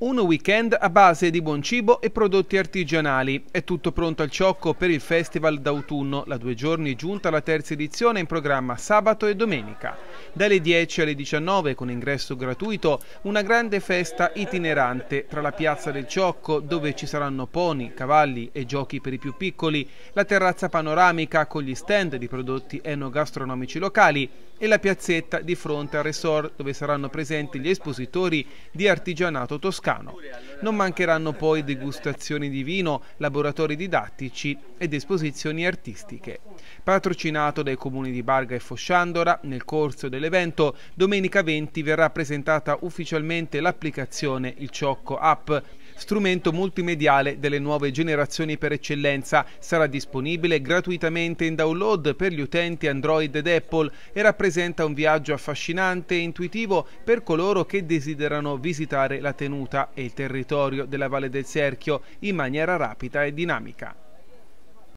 Un weekend a base di buon cibo e prodotti artigianali. È tutto pronto al ciocco per il Festival d'autunno. La due giorni giunta alla terza edizione in programma sabato e domenica. Dalle 10 alle 19, con ingresso gratuito, una grande festa itinerante tra la piazza del Ciocco, dove ci saranno poni, cavalli e giochi per i più piccoli, la terrazza panoramica con gli stand di prodotti enogastronomici locali e la piazzetta di fronte al resort dove saranno presenti gli espositori di artigianato toscano. Non mancheranno poi degustazioni di vino, laboratori didattici ed esposizioni artistiche. Patrocinato dai comuni di Barga e Fosciandora, nel corso dell'evento, domenica 20 verrà presentata ufficialmente l'applicazione Il Ciocco App strumento multimediale delle nuove generazioni per eccellenza. Sarà disponibile gratuitamente in download per gli utenti Android ed Apple e rappresenta un viaggio affascinante e intuitivo per coloro che desiderano visitare la tenuta e il territorio della Valle del Serchio in maniera rapida e dinamica.